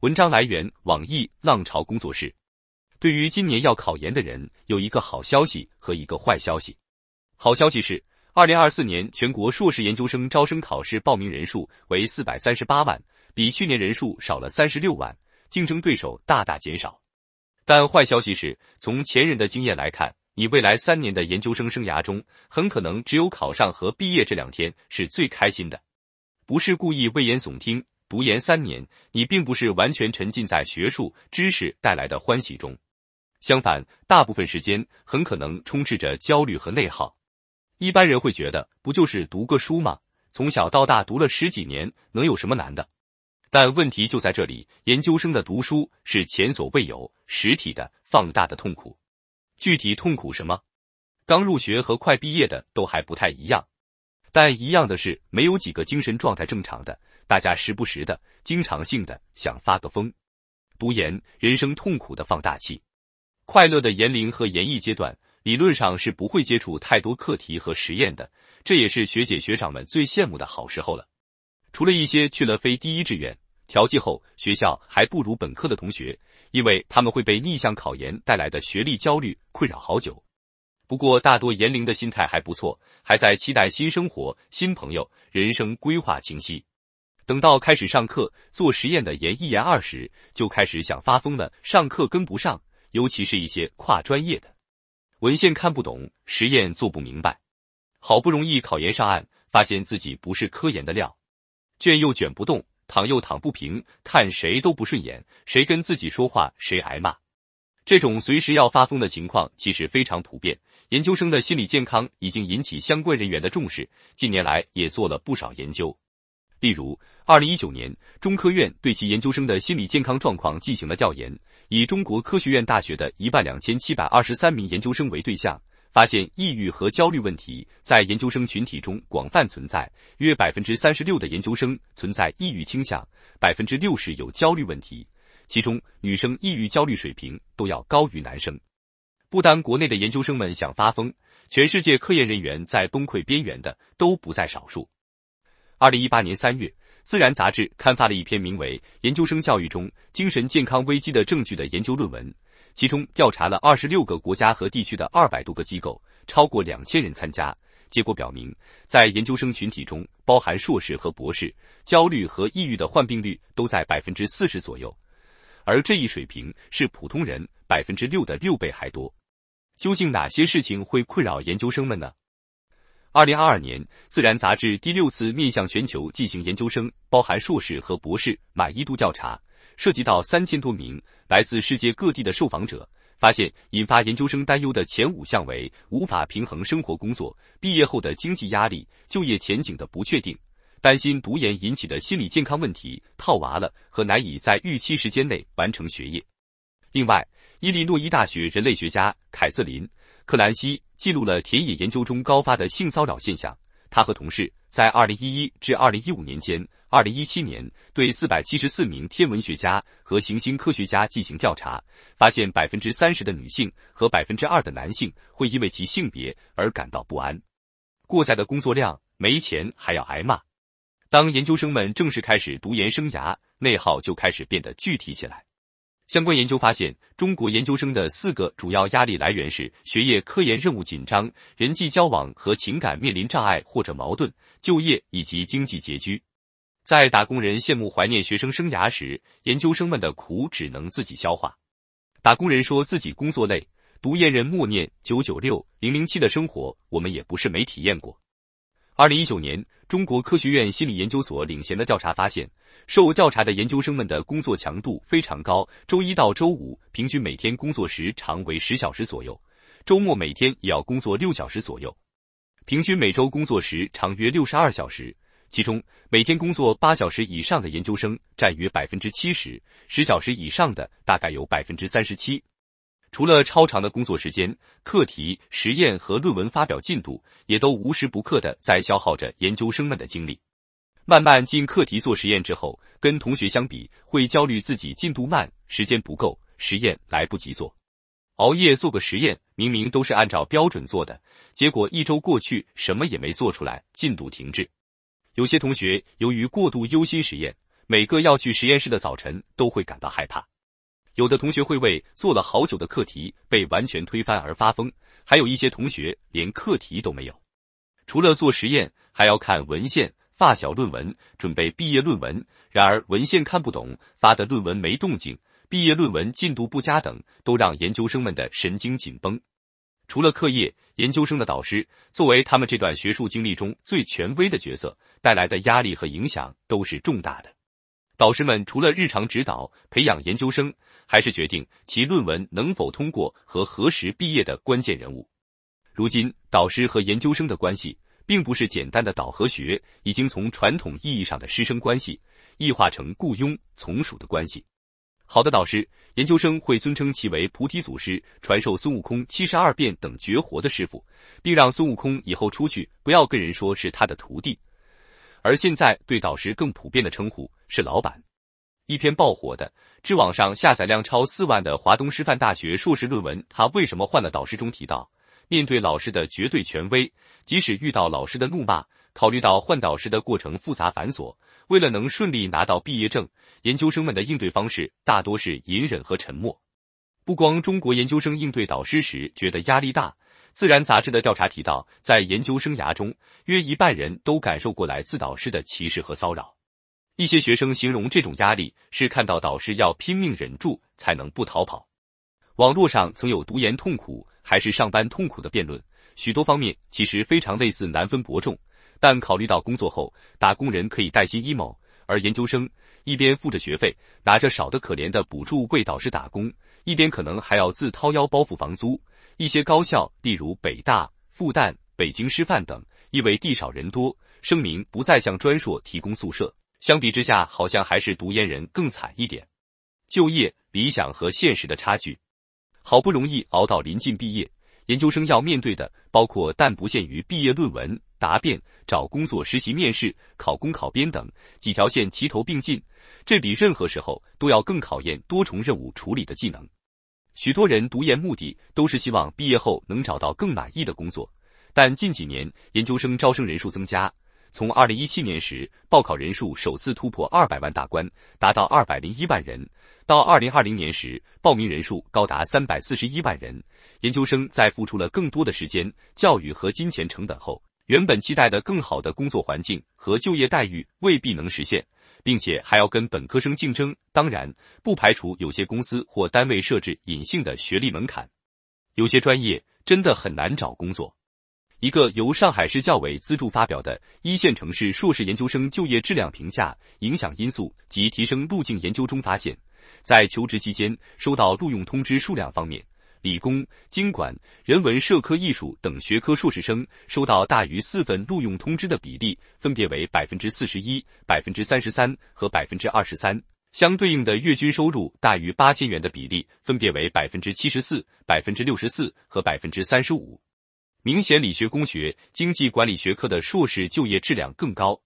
文章来源网易浪潮工作室。对于今年要考研的人，有一个好消息和一个坏消息。好消息是，二零二四年全国硕士研究生招生考试报名人数为四百三十八万，比去年人数少了三十六万，竞争对手大大减少。但坏消息是，从前人的经验来看，你未来三年的研究生生涯中，很可能只有考上和毕业这两天是最开心的，不是故意危言耸听。读研三年，你并不是完全沉浸在学术知识带来的欢喜中，相反，大部分时间很可能充斥着焦虑和内耗。一般人会觉得，不就是读个书吗？从小到大读了十几年，能有什么难的？但问题就在这里，研究生的读书是前所未有、实体的、放大的痛苦。具体痛苦什么？刚入学和快毕业的都还不太一样。但一样的是，没有几个精神状态正常的，大家时不时的、经常性的想发个疯。读研，人生痛苦的放大器。快乐的研零和研一阶段，理论上是不会接触太多课题和实验的，这也是学姐学长们最羡慕的好时候了。除了一些去了非第一志愿调剂后，学校还不如本科的同学，因为他们会被逆向考研带来的学历焦虑困扰好久。不过，大多研零的心态还不错，还在期待新生活、新朋友，人生规划清晰。等到开始上课做实验的研一、研二时，就开始想发疯了，上课跟不上，尤其是一些跨专业的，文献看不懂，实验做不明白。好不容易考研上岸，发现自己不是科研的料，卷又卷不动，躺又躺不平，看谁都不顺眼，谁跟自己说话谁挨骂。这种随时要发疯的情况其实非常普遍。研究生的心理健康已经引起相关人员的重视，近年来也做了不少研究。例如，二零一九年，中科院对其研究生的心理健康状况进行了调研，以中国科学院大学的一万两千七百二十三名研究生为对象，发现抑郁和焦虑问题在研究生群体中广泛存在，约百分之三十六的研究生存在抑郁倾向，百分之六十有焦虑问题。其中，女生抑郁焦虑水平都要高于男生。不单国内的研究生们想发疯，全世界科研人员在崩溃边缘的都不在少数。二零一八年三月，《自然》杂志刊发了一篇名为《研究生教育中精神健康危机的证据》的研究论文，其中调查了二十六个国家和地区的二百多个机构，超过两千人参加。结果表明，在研究生群体中，包含硕士和博士，焦虑和抑郁的患病率都在百分之四十左右。而这一水平是普通人百分之六的六倍还多。究竟哪些事情会困扰研究生们呢？二零二二年，《自然》杂志第六次面向全球进行研究生（包含硕士和博士）满意度调查，涉及到三千多名来自世界各地的受访者，发现引发研究生担忧的前五项为：无法平衡生活工作、毕业后的经济压力、就业前景的不确定。担心读研引起的心理健康问题，套娃了和难以在预期时间内完成学业。另外，伊利诺伊大学人类学家凯瑟琳·克兰西记录了田野研究中高发的性骚扰现象。他和同事在二零一一至二零一五年间，二零一七年对四百七十四名天文学家和行星科学家进行调查，发现百分之三十的女性和百分之二的男性会因为其性别而感到不安。过载的工作量，没钱还要挨骂。当研究生们正式开始读研生涯，内耗就开始变得具体起来。相关研究发现，中国研究生的四个主要压力来源是：学业、科研任务紧张，人际交往和情感面临障碍或者矛盾，就业以及经济拮据。在打工人羡慕怀念学生生涯时，研究生们的苦只能自己消化。打工人说自己工作累，读研人默念九九六零零七的生活，我们也不是没体验过。二零一九年，中国科学院心理研究所领衔的调查发现，受调查的研究生们的工作强度非常高，周一到周五平均每天工作时长为十小时左右，周末每天也要工作六小时左右，平均每周工作时长约六十二小时，其中每天工作八小时以上的研究生占约百分之七十，十小时以上的大概有百分之三十七。除了超长的工作时间，课题、实验和论文发表进度，也都无时不刻的在消耗着研究生们的精力。慢慢进课题做实验之后，跟同学相比，会焦虑自己进度慢，时间不够，实验来不及做。熬夜做个实验，明明都是按照标准做的，结果一周过去什么也没做出来，进度停滞。有些同学由于过度忧心实验，每个要去实验室的早晨都会感到害怕。有的同学会为做了好久的课题被完全推翻而发疯，还有一些同学连课题都没有。除了做实验，还要看文献、发小论文、准备毕业论文。然而文献看不懂，发的论文没动静，毕业论文进度不佳等，都让研究生们的神经紧绷。除了课业，研究生的导师作为他们这段学术经历中最权威的角色，带来的压力和影响都是重大的。导师们除了日常指导、培养研究生，还是决定其论文能否通过和何时毕业的关键人物。如今，导师和研究生的关系并不是简单的导和学，已经从传统意义上的师生关系异化成雇佣从属的关系。好的导师，研究生会尊称其为菩提祖师，传授孙悟空七十二变等绝活的师傅，并让孙悟空以后出去不要跟人说是他的徒弟。而现在，对导师更普遍的称呼是“老板”。一篇爆火的、知网上下载量超四万的华东师范大学硕士论文《他为什么换了导师》中提到，面对老师的绝对权威，即使遇到老师的怒骂，考虑到换导师的过程复杂繁琐，为了能顺利拿到毕业证，研究生们的应对方式大多是隐忍和沉默。不光中国研究生应对导师时觉得压力大。自然杂志的调查提到，在研究生涯中，约一半人都感受过来自导师的歧视和骚扰。一些学生形容这种压力是看到导师要拼命忍住才能不逃跑。网络上曾有“读研痛苦还是上班痛苦”的辩论，许多方面其实非常类似，难分伯仲。但考虑到工作后打工人可以带薪依某，而研究生一边付着学费，拿着少的可怜的补助为导师打工，一边可能还要自掏腰包付房租。一些高校，例如北大、复旦、北京师范等，因为地少人多，声明不再向专硕提供宿舍。相比之下，好像还是读研人更惨一点。就业理想和现实的差距，好不容易熬到临近毕业，研究生要面对的包括但不限于毕业论文答辩、找工作、实习、面试、考公、考编等几条线齐头并进，这比任何时候都要更考验多重任务处理的技能。许多人读研目的都是希望毕业后能找到更满意的工作，但近几年研究生招生人数增加，从二零一七年时报考人数首次突破二百万大关，达到二百零一万人，到二零二零年时报名人数高达三百四十一万人。研究生在付出了更多的时间、教育和金钱成本后，原本期待的更好的工作环境和就业待遇未必能实现。并且还要跟本科生竞争，当然不排除有些公司或单位设置隐性的学历门槛，有些专业真的很难找工作。一个由上海市教委资助发表的一线城市硕士研究生就业质量评价影响因素及提升路径研究中发现，在求职期间收到录用通知数量方面。理工、经管、人文、社科、艺术等学科硕士生收到大于四份录用通知的比例分别为百分之四十一、百分之三十三和百分之二十三，相对应的月均收入大于八千元的比例分别为百分之七十四、百分之六十四和百分之三十五，明显理学、工学、经济管理学科的硕士就业质量更高。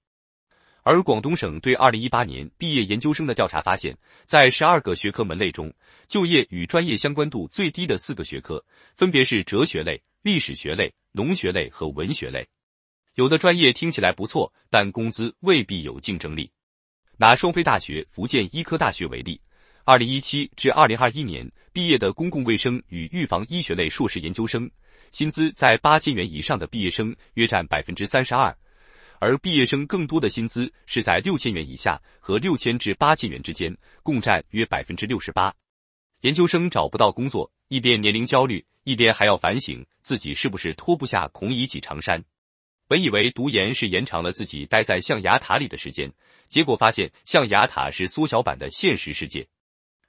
而广东省对二零一八年毕业研究生的调查发现，在十二个学科门类中，就业与专业相关度最低的四个学科分别是哲学类、历史学类、农学类和文学类。有的专业听起来不错，但工资未必有竞争力。拿双非大学福建医科大学为例，二零一七至二零二一年毕业的公共卫生与预防医学类硕士研究生，薪资在八千元以上的毕业生约占百分之三十二。而毕业生更多的薪资是在六千元以下和六千至八千元之间，共占约百分之六十八。研究生找不到工作，一边年龄焦虑，一边还要反省自己是不是脱不下孔乙己长衫。本以为读研是延长了自己待在象牙塔里的时间，结果发现象牙塔是缩小版的现实世界。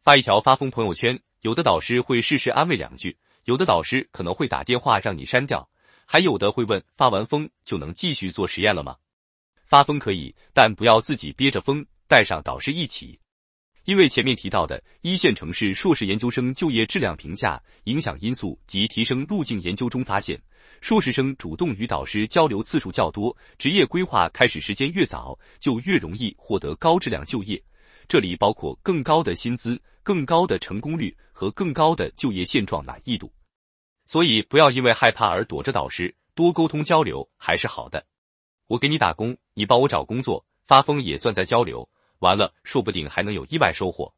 发一条发疯朋友圈，有的导师会适时安慰两句，有的导师可能会打电话让你删掉，还有的会问发完疯就能继续做实验了吗？发疯可以，但不要自己憋着疯，带上导师一起。因为前面提到的一线城市硕士研究生就业质量评价影响因素及提升路径研究中发现，硕士生主动与导师交流次数较多，职业规划开始时间越早，就越容易获得高质量就业。这里包括更高的薪资、更高的成功率和更高的就业现状满意度。所以，不要因为害怕而躲着导师，多沟通交流还是好的。我给你打工，你帮我找工作，发疯也算在交流。完了，说不定还能有意外收获。